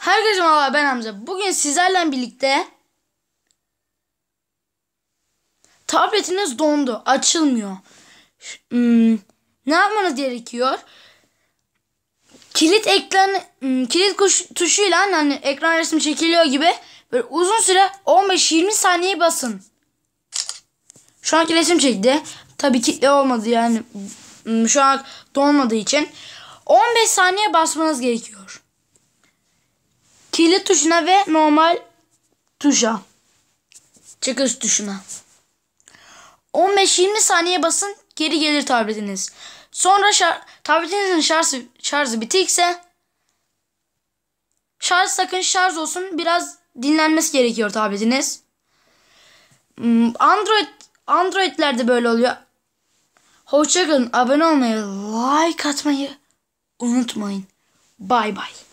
Herkese merhaba ben Hamza. Bugün sizlerle birlikte tabletiniz dondu, açılmıyor. Hmm, ne yapmanız gerekiyor? Kilit ekran hmm, kilit kuş, tuşuyla hani ekran resmi çekiliyor gibi böyle uzun süre 15-20 saniye basın. Şu anki resim çekti. Tabii kitle olmadı yani. Hmm, şu an donmadığı için 15 saniye basmanız gerekiyor. Kilit tuşuna ve normal tuşa. Çıkış tuşuna. 15-20 saniye basın geri gelir tabletiniz. Sonra şar tabletinizin şarjı, şarjı bitikse şarj sakın şarj olsun biraz dinlenmesi gerekiyor tabletiniz. Hmm, Android Android'lerde böyle oluyor. Hoşçakalın. Abone olmayı, like atmayı unutmayın. bye bye